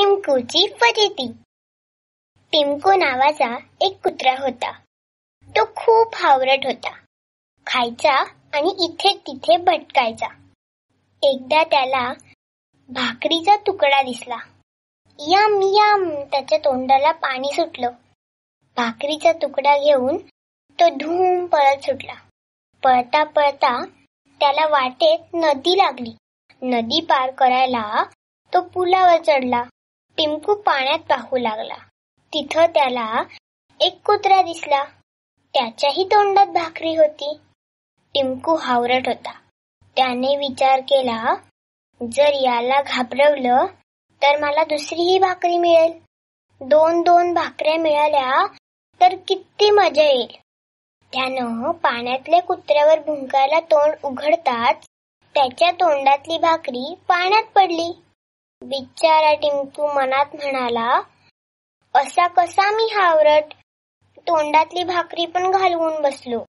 टिमकूची फजिती टिमकू नावाचा एक कुत्रा होता तो खूप हावरट होता खायचा आणि इथे तिथे भटकायचा एकदा त्याला भाकरीचा तुकडा दिसला यम यम त्याच्या तोंडाला पाणी सुटलं भाकरीचा तुकडा घेऊन तो धूम पळत सुटला पळता पळता त्याला वाटेत नदी लागली नदी पार करायला तो पुलावर चढला टिमकू पाण्यात पाहू लागला तिथं त्याला एक कुत्रा दिसला त्याच्याही तोंडात भाकरी होती टिमकू हावरट होता त्याने विचार केला जर याला घाबरवलं तर मला दुसरीही भाकरी मिळेल दोन दोन भाकऱ्या मिळाल्या तर किती मजा येईल त्यानं पाण्यातल्या कुत्र्यावर भुंकायला तोंड उघडताच त्याच्या तोंडातली भाकरी पाण्यात पडली बिचारा टिंकू मनात म्हणाला, असा कसा मी हावरट, तोंडातली भाकरी पण घालवून बसलो